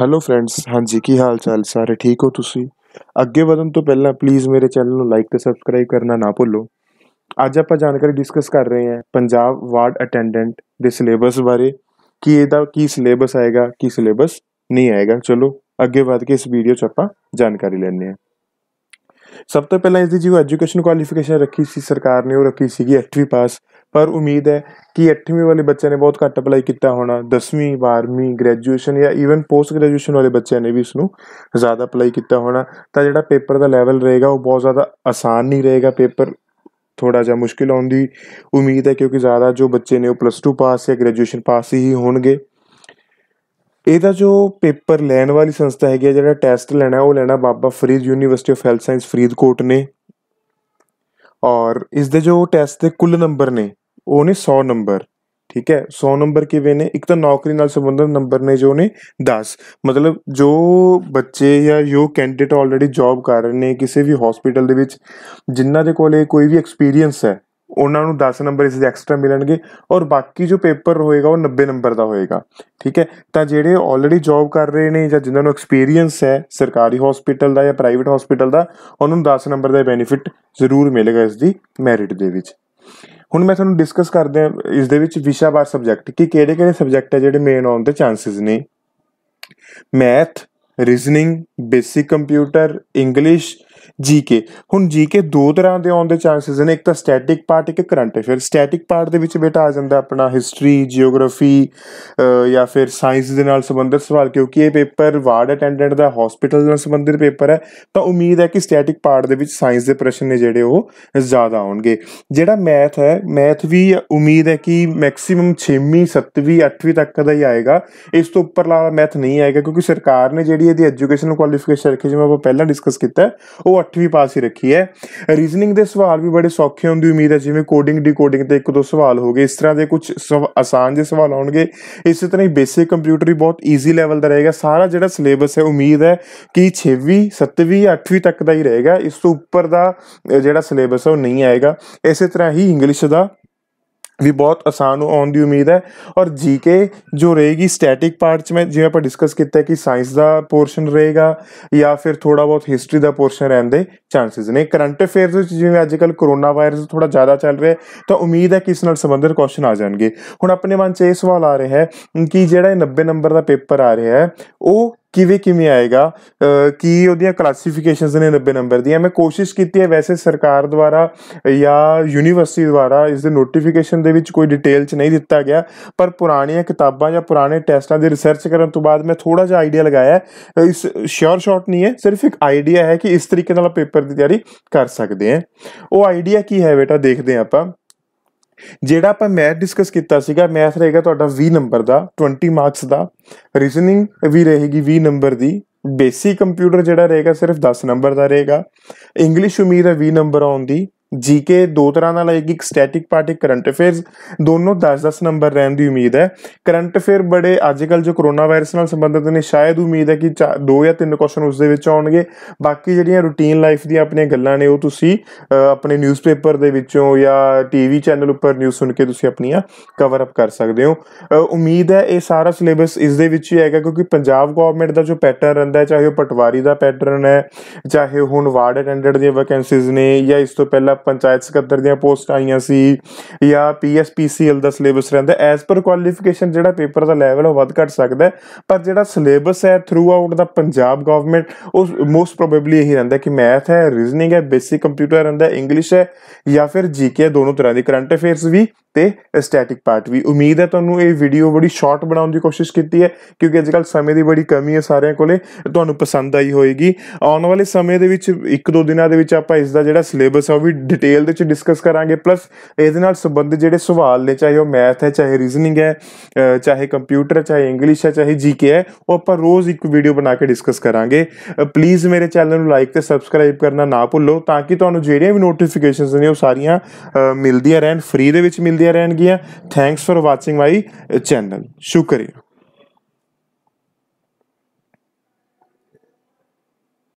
hello friends ਹਾਂਜੀ ਕੀ ਹਾਲ ਚਾਲ ਸਾਰੇ ਠੀਕ ਹੋ ਤੁਸੀਂ ਅੱਗੇ ਵਧਣ ਤੋਂ ਪਹਿਲਾਂ ਪਲੀਜ਼ ਮੇਰੇ ਚੈਨਲ ਨੂੰ ਲਾਈਕ ਤੇ ਸਬਸਕ੍ਰਾਈਬ ਕਰਨਾ ਨਾ ਭੁੱਲੋ ਅੱਜ ਆਪਾਂ ਜਾਣਕਾਰੀ ਡਿਸਕਸ ਕਰ ਰਹੇ ਹਾਂ ਪੰਜਾਬ ਵਾਰਡ ਅਟੈਂਡੈਂਟ ਦੇ ਸਿਲੇਬਸ ਬਾਰੇ ਕਿ ਇਹਦਾ ਕੀ ਸਿਲੇਬਸ ਆਏਗਾ ਕੀ ਸਿਲੇਬਸ ਨਹੀਂ ਆਏਗਾ ਚਲੋ ਅੱਗੇ ਵਧ ਕੇ ਇਸ ਵੀਡੀਓ 'ਚ ਆਪਾਂ ਜਾਣਕਾਰੀ ਲੈਣੇ ਆ ਸਭ ਤੋਂ ਪਹਿਲਾਂ ਇਸ ਦੀ ਜੋ ਐਜੂਕੇਸ਼ਨ ਕੁਆਲੀਫਿਕੇਸ਼ਨ ਰੱਖੀ ਸੀ ਸਰਕਾਰ ਨੇ ਉਹ ਰੱਖੀ ਸੀਗੀ 8ਵੀਂ ਪਾਸ ਪਰ ਉਮੀਦ ਹੈ ਕਿ 8ਵੀਂ ਵਾਲੇ ਬੱਚਿਆਂ ਨੇ ਬਹੁਤ ਘੱਟ ਅਪਲਾਈ ਕੀਤਾ ਹੋਣਾ 10ਵੀਂ 12ਵੀਂ ਗ੍ਰੈਜੂਏਸ਼ਨ ਜਾਂ ਈਵਨ ਪੋਸਟ ਗ੍ਰੈਜੂਏਸ਼ਨ ਵਾਲੇ ਬੱਚਿਆਂ ਨੇ ਵੀ ਇਸ ਨੂੰ ਜ਼ਿਆਦਾ ਅਪਲਾਈ ਕੀਤਾ ਹੋਣਾ ਤਾਂ ਜਿਹੜਾ ਪੇਪਰ ਦਾ ਲੈਵਲ ਰਹੇਗਾ ਉਹ ਬਹੁਤ ਜ਼ਿਆਦਾ ਆਸਾਨ ਨਹੀਂ ਰਹੇਗਾ ਪੇਪਰ ਥੋੜਾ ਜਿਹਾ ਮੁਸ਼ਕਿਲ ਆਉਂਦੀ ਉਮੀਦ ਹੈ ਕਿਉਂਕਿ ਜ਼ਿਆਦਾ ਜੋ ਬੱਚੇ ਨੇ ਉਹ ਪਲੱਸ 2 ਪਾਸ ਜਾਂ ਗ੍ਰੈਜੂਏਸ਼ਨ ਪਾਸ ਹੀ ਹੋਣਗੇ ਇਹਦਾ ਜੋ ਪੇਪਰ ਲੈਣ ਵਾਲੀ ਸੰਸਥਾ ਹੈਗੀ ਜਿਹੜਾ ਟੈਸਟ ਲੈਣਾ ਉਹ ਲੈਣਾ Baba Farid University of Health Science Faridkot ਨੇ ਔਰ ਇਸ ਦੇ ਜੋ ਟੈਸਟ ਦੇ ਕੁੱਲ ਨੰਬਰ ਨੇ ਉਹ ਨੇ 100 ਨੰਬਰ ਠੀਕ ਹੈ 100 ਨੰਬਰ ਕਿਵੇਂ ਨੇ ਇੱਕ ਤਾਂ ਨੌਕਰੀ ਨਾਲ ਸੰਬੰਧਿਤ ਨੰਬਰ ਨੇ ਜੋ ਨੇ 10 ਮਤਲਬ ਜੋ ਬੱਚੇ ਜਾਂ ਜੋ ਕੈਂਡੀਡੇਟ ਆਲਰੇਡੀ ਜੌਬ ਕਰ ਰਹੇ ਨੇ ਕਿਸੇ ਵੀ ਹਸਪੀਟਲ ਦੇ ਵਿੱਚ ਜਿਨ੍ਹਾਂ ਦੇ ਕੋਲੇ ਕੋਈ ਵੀ ਐਕਸਪੀਰੀਅੰਸ ਹੈ ਉਹਨਾਂ ਨੂੰ 10 ਨੰਬਰ ਇਸ ਦੇ ਐਕਸਟਰਾ ਮਿਲਣਗੇ ਔਰ ਬਾਕੀ ਜੋ ਪੇਪਰ ਹੋਏਗਾ ਉਹ 90 ਨੰਬਰ ਦਾ ਹੋਏਗਾ ਠੀਕ ਹੈ ਤਾਂ ਜਿਹੜੇ ਆਲਰੇਡੀ ਜੌਬ ਕਰ ਰਹੇ ਨੇ ਜਾਂ ਜਿਨ੍ਹਾਂ ਨੂੰ ਐਕਸਪੀਰੀਅੰਸ ਹੈ ਸਰਕਾਰੀ ਹਸਪੀਟਲ ਦਾ ਜਾਂ ਪ੍ਰਾਈਵੇਟ ਹਸਪੀਟਲ ਦਾ ਉਹਨਾਂ ਨੂੰ 10 ਨੰਬਰ ਦਾ ਬੈਨੀਫਿਟ ਜ਼ਰੂਰ ਮਿਲੇਗਾ ਇਸ ਦੀ ਮੈਰਿਟ ਦੇ ਵਿੱਚ ਹੁਣ ਮੈਂ ਤੁਹਾਨੂੰ ਡਿਸਕਸ ਕਰਦੇ ਆ ਇਸ ਦੇ ਵਿੱਚ ਵਿਸ਼ਾ ਵਾਰ ਸਬਜੈਕਟ ਕਿ ਕਿਹੜੇ ਕਿਹੜੇ ਸਬਜੈਕਟ ਹੈ ਜਿਹੜੇ ਮੇਨ ਆਉਣ ਦੇ ਚਾਂਸਸ ਨੇ math reasoning basic computer English GK ਹੁਣ ਜੀਕੇ ਦੋ ਤਰ੍ਹਾਂ ਦੇ ਆਉਣ ਦੇ ਚਾਂਸਸ ਨੇ ਇੱਕ ਤਾਂ ਸਟੈਟਿਕ ਪਾਰਟ ਇੱਕ ਕਰੰਟ ਅਫੇਅਰ ਸਟੈਟਿਕ ਪਾਰਟ ਦੇ ਵਿੱਚ ਬੇਟਾ ਆ ਜਾਂਦਾ ਆਪਣਾ ਹਿਸਟਰੀ ਜੀਓਗ੍ਰਾਫੀ ਜਾਂ ਫਿਰ ਸਾਇੰਸ ਦੇ ਨਾਲ ਸੰਬੰਧਿਤ ਸਵਾਲ ਕਿਉਂਕਿ ਇਹ ਪੇਪਰ ਵਾਰਡ ਅਟੈਂਡੈਂਟ ਦਾ ਹਸਪੀਟਲ ਨਾਲ ਸੰਬੰਧਿਤ ਪੇਪਰ ਹੈ ਤਾਂ ਉਮੀਦ ਹੈ ਕਿ ਸਟੈਟਿਕ ਪਾਰਟ ਦੇ ਵਿੱਚ ਸਾਇੰਸ ਦੇ ਪ੍ਰਸ਼ਨ ਨੇ ਜਿਹੜੇ ਉਹ ਜ਼ਿਆਦਾ ਆਉਣਗੇ ਜਿਹੜਾ ਮੈਥ ਹੈ ਮੈਥ ਵੀ ਉਮੀਦ ਹੈ ਕਿ ਮੈਕਸਿਮਮ 6ਵੀਂ 7ਵੀਂ 8ਵੀਂ ਤੱਕ ਦਾ ਹੀ ਆਏਗਾ ਇਸ ਤੋਂ ਉੱਪਰ ਵਾਲਾ ਮੈਥ ਨਹੀਂ ਆਏਗਾ ਕਿਉਂਕਿ ਸਰਕਾਰ ਨੇ ਜਿਹੜੀ ਇਹਦੀ ਐਜੂਕੇਸ਼ਨਲ ਕੁਆਲੀਫਿਕੇਸ਼ਨ ਰੱਖੀ ਜਿਵੇਂ ਆਪਾਂ ਪਹਿਲਾਂ ਡਿਸਕਸ ਕੀਤਾ ਉਹ 8ਵੀਂ ਪਾਸ ਹੀ ਰੱਖੀ ਹੈ ਰੀਜ਼ਨਿੰਗ ਦੇ ਸਵਾਲ ਵੀ ਬੜੇ ਸੌਖੇ ਹੋਣ ਦੀ ਉਮੀਦ ਹੈ ਜਿਵੇਂ ਕੋਡਿੰਗ ਡੀਕੋਡਿੰਗ ਤੇ ਇੱਕ ਦੋ ਸਵਾਲ ਹੋਗੇ ਇਸ ਤਰ੍ਹਾਂ ਦੇ ਕੁਝ ਆਸਾਨ ਜਿਹੇ ਸਵਾਲ ਆਉਣਗੇ ਇਸੇ ਤਰ੍ਹਾਂ ਹੀ ਬੇਸਿਕ ਕੰਪਿਊਟਰ ਵੀ ਬਹੁਤ ਈਜ਼ੀ ਲੈਵਲ ਦਾ ਰਹੇਗਾ ਸਾਰਾ ਜਿਹੜਾ ਸਿਲੇਬਸ ਹੈ ਉਮੀਦ ਹੈ ਕਿ 6ਵੀਂ 7ਵੀਂ 8ਵੀਂ ਤੱਕ ਦਾ ਹੀ ਰਹੇਗਾ ਇਸ ਤੋਂ ਉੱਪਰ ਦਾ ਜਿਹੜਾ ਸਿਲੇਬਸ ਹੈ ਉਹ ਨਹੀਂ ਆਏਗਾ ਇਸੇ ਤਰ੍ਹਾਂ ਹੀ ਇੰਗਲਿਸ਼ ਦਾ ਵੀ ਬਹੁਤ ਆਸਾਨ ਹੋਣ ਦੀ ਉਮੀਦ ਹੈ ਔਰ ਜੀਕੇ ਜੋ ਰਹੇਗੀ ਸਟੈਟਿਕ ਪਾਰਟਸ ਵਿੱਚ ਜਿਵੇਂ ਆਪਾਂ ਡਿਸਕਸ ਕੀਤਾ ਕਿ ਸਾਇੰਸ ਦਾ ਪੋਰਸ਼ਨ ਰਹੇਗਾ ਜਾਂ ਫਿਰ ਥੋੜਾ ਬਹੁਤ ਹਿਸਟਰੀ ਦਾ ਪੋਰਸ਼ਨ ਰਹਿੰਦੇ ਚਾਂਸਸ ਨੇ ਕਰੰਟ ਅਫੇਅਰਸ ਵਿੱਚ ਜਿਵੇਂ ਅੱਜ ਕੱਲ ਕੋਰੋਨਾ ਵਾਇਰਸ ਥੋੜਾ ਜ਼ਿਆਦਾ ਚੱਲ ਰਿਹਾ ਤਾਂ ਉਮੀਦ ਹੈ ਕਿ ਇਸ ਨਾਲ ਸੰਬੰਧਿਤ ਕੁਐਸਚਨ ਆ ਜਾਣਗੇ ਹੁਣ ਆਪਣੇ ਮਨ 'ਚ ਇਹ ਸਵਾਲ ਆ ਰਿਹਾ ਹੈ ਕਿ ਜਿਹੜਾ 90 ਨੰਬਰ ਦਾ ਪੇਪਰ ਆ ਰਿਹਾ ਹੈ ਉਹ ਕਿਵੇਂ ਕਿਵੇਂ ਆਏਗਾ ਕੀ ਉਹਦੀਆਂ ਕਲਾਸੀਫਿਕੇਸ਼ਨਸ ਨੇ 90 ਨੰਬਰ ਦੀਆਂ ਮੈਂ ਕੋਸ਼ਿਸ਼ ਕੀਤੀ ਹੈ ਵੈਸੇ ਸਰਕਾਰ ਦੁਆਰਾ ਜਾਂ ਯੂਨੀਵਰਸਿਟੀ ਦੁਆਰਾ ਇਸ ਦੇ ਨੋਟੀਫਿਕੇਸ਼ਨ ਦੇ ਵਿੱਚ ਕੋਈ ਡਿਟੇਲ ਚ ਨਹੀਂ ਦਿੱਤਾ ਗਿਆ ਪਰ ਪੁਰਾਣੀਆਂ ਕਿਤਾਬਾਂ ਜਾਂ ਪੁਰਾਣੇ ਟੈਸਟਾਂ ਦੀ ਰਿਸਰਚ ਕਰਨ ਤੋਂ ਬਾਅਦ ਮੈਂ ਥੋੜਾ ਜਿਹਾ ਆਈਡੀਆ ਲਗਾਇਆ ਇਸ ਸ਼ੋਰ ਸ਼ਾਟ ਨਹੀਂ ਹੈ ਸਿਰਫ ਇੱਕ ਆਈਡੀਆ ਹੈ ਕਿ ਇਸ ਤਰੀਕੇ ਨਾਲ ਪੇਪਰ ਦੀ ਤਿਆਰੀ ਕਰ ਸਕਦੇ ਆ ਉਹ ਆਈਡੀਆ ਕੀ ਹੈ ਬੇਟਾ ਦੇਖਦੇ ਆਪਾਂ ਜਿਹੜਾ ਆਪਾਂ ਮੈਥ ਡਿਸਕਸ ਕੀਤਾ ਸੀਗਾ ਮੈਥ ਰਹੇਗਾ ਤੁਹਾਡਾ 20 ਨੰਬਰ ਦਾ 20 ਮਾਰਕਸ ਦਾ ਰੀਜ਼ਨਿੰਗ ਵੀ ਰਹੇਗੀ 20 ਨੰਬਰ ਦੀ ਬੇਸਿਕ ਕੰਪਿਊਟਰ ਜਿਹੜਾ ਰਹੇਗਾ ਸਿਰਫ 10 ਨੰਬਰ ਦਾ ਰਹੇਗਾ ਇੰਗਲਿਸ਼ ਉਮੀਦ ਹੈ 20 ਨੰਬਰ ਆਉਣ ਦੀ ਜੀਕੇ ਦੋ ਤਰ੍ਹਾਂ ਨਾਲ ਆਏਗੀ ਇੱਕ ਸਟੈਟਿਕ ਪਾਰਟ ਇੱਕ ਕਰੰਟ ਅਫੇਅਰਸ ਦੋਨੋਂ 10-10 ਨੰਬਰ ਰਹਿਣ ਦੀ ਉਮੀਦ ਹੈ ਕਰੰਟ ਅਫੇਅਰ ਬੜੇ ਅੱਜਕੱਲ ਜੋ ਕਰੋਨਾ ਵਾਇਰਸ ਨਾਲ ਸੰਬੰਧਿਤ ਨੇ ਸ਼ਾਇਦ ਉਮੀਦ ਹੈ ਕਿ ਦੋ ਜਾਂ ਤਿੰਨ ਕੁਐਸਚਨ ਉਸ ਦੇ ਵਿੱਚ ਆਉਣਗੇ ਬਾਕੀ ਜਿਹੜੀਆਂ ਰੂਟੀਨ ਲਾਈਫ ਦੀਆਂ ਆਪਣੀਆਂ ਗੱਲਾਂ ਨੇ ਉਹ ਤੁਸੀਂ ਆਪਣੇ ਨਿਊਜ਼ਪੇਪਰ ਦੇ ਵਿੱਚੋਂ ਜਾਂ ਟੀਵੀ ਚੈਨਲ ਉੱਪਰ ਨਿਊਜ਼ ਸੁਣ ਕੇ ਤੁਸੀਂ ਆਪਣੀਆਂ ਕਵਰ ਅਪ ਕਰ ਸਕਦੇ ਹੋ ਉਮੀਦ ਹੈ ਇਹ ਸਾਰਾ ਸਿਲੇਬਸ ਇਸ ਦੇ ਵਿੱਚ ਹੀ ਆਏਗਾ ਕਿਉਂਕਿ ਪੰਜਾਬ ਗਵਰਨਮੈਂਟ ਦਾ ਜੋ ਪੈਟਰਨ ਰਹਿੰਦਾ ਚਾਹੇ ਉਹ ਪਟਵਾਰੀ ਦਾ ਪੈਟਰਨ ਹੈ ਚਾਹੇ ਹੁਣ ਵਾਰਡ ਅਟੈਂਡੈਂਟ ਦੀਆਂ ਵੈਕੈਂਸੀਜ਼ ਨੇ ਜਾਂ ਇਸ ਤੋਂ ਪਹਿਲਾਂ ਪੰਚਾਇਤ ਸਕੱਤਰ ਦੀਆਂ ਪੋਸਟ ਆਈਆਂ ਸੀ ਜਾਂ ਪੀਐਸਪੀਸੀਐਲ ਦਾ ਸਿਲੇਬਸ ਰਹਿੰਦਾ ਐਸ ਪਰ ਕੁਆਲੀਫਿਕੇਸ਼ਨ ਜਿਹੜਾ ਪੇਪਰ ਦਾ ਲੈਵਲ ਉਹ ਵੱਧ ਘਟ ਸਕਦਾ ਪਰ ਜਿਹੜਾ ਸਿਲੇਬਸ ਹੈ ਥਰੂ ਆਊਟ ਦਾ ਪੰਜਾਬ ਗਵਰਨਮੈਂਟ ਉਸ ਮੋਸਟ ਪ੍ਰੋਬੇਬਲੀ ਇਹੀ ਰਹਿੰਦਾ ਕਿ ਮੈਥ ਹੈ ਰੀਜ਼ਨਿੰਗ ਹੈ ਬੇਸਿਕ ਕੰਪਿਊਟਰ ਰਹਿੰਦਾ ਇੰਗਲਿਸ਼ ਹੈ ਜਾਂ ਫਿਰ ਜੀਕੇ ਦੋਨੋਂ ਤਰ੍ਹਾਂ ਦੀ ਕਰੰਟ ਅਫੇਅਰਸ ਵੀ ਤੇ ਸਟੈਟਿਕ ਪਾਰਟ ਵੀ ਉਮੀਦ ਹੈ ਤੁਹਾਨੂੰ ਇਹ ਵੀਡੀਓ ਬੜੀ ਸ਼ਾਰਟ ਬਣਾਉਣ ਦੀ ਕੋਸ਼ਿਸ਼ ਕੀਤੀ ਹੈ ਕਿਉਂਕਿ ਅੱਜ ਕੱਲ ਸਮੇਂ ਦੀ ਬੜੀ ਕਮੀ ਹੈ ਸਾਰਿਆਂ ਕੋਲੇ ਤੁਹਾਨੂੰ ਪਸੰਦ ਆਈ ਹੋਏਗੀ ਆਉਣ ਵਾਲੇ ਸਮੇਂ ਦੇ ਵਿੱਚ ਇੱਕ ਦੋ ਦਿਨਾਂ ਦੇ ਵਿੱਚ ਆਪਾਂ ਇਸ ਦਾ ਜਿਹੜਾ ਸਿਲੇਬਸ ਆ ਉਹ ਵੀ ਡਿਟੇਲ ਦੇ ਵਿੱਚ ਡਿਸਕਸ ਕਰਾਂਗੇ ਪਲੱਸ ਇਹਦੇ ਨਾਲ ਸੰਬੰਧ ਜਿਹੜੇ ਸਵਾਲ ਨੇ ਚਾਹੇ ਉਹ ਮੈਥ ਹੈ ਚਾਹੇ ਰੀਜ਼ਨਿੰਗ ਹੈ ਚਾਹੇ ਕੰਪਿਊਟਰ ਹੈ ਚਾਹੇ ਇੰਗਲਿਸ਼ ਹੈ ਚਾਹੇ ਜੀਕੇ ਹੈ ਉਹ ਆਪਾਂ ਰੋਜ਼ ਇੱਕ ਵੀਡੀਓ ਬਣਾ ਕੇ ਡਿਸਕਸ ਕਰਾਂਗੇ ਪਲੀਜ਼ ਮੇਰੇ ਚੈਨਲ ਨੂੰ ਲਾਈਕ ਤੇ ਸਬਸਕ੍ਰਾਈਬ ਕਰਨਾ ਨਾ ਭੁੱਲੋ ਤਾਂ ਕਿ ਤੁਹਾਨੂੰ ਜਿਹੜੀਆਂ ਵੀ ਨੋਟੀਫਿਕੇਸ਼ਨਸ ਨੇ ਉਹ ਸਾਰੀਆਂ ਮਿਲਦੀਆਂ ਰਹਿਣ ਫ੍ਰੀ ਦੇ ਵਿੱਚ ਮਿਲ ਮਿਲਦੀਆਂ ਰਹਿਣਗੀਆਂ thanks for watching my channel ਸ਼ੁਕਰੀਆ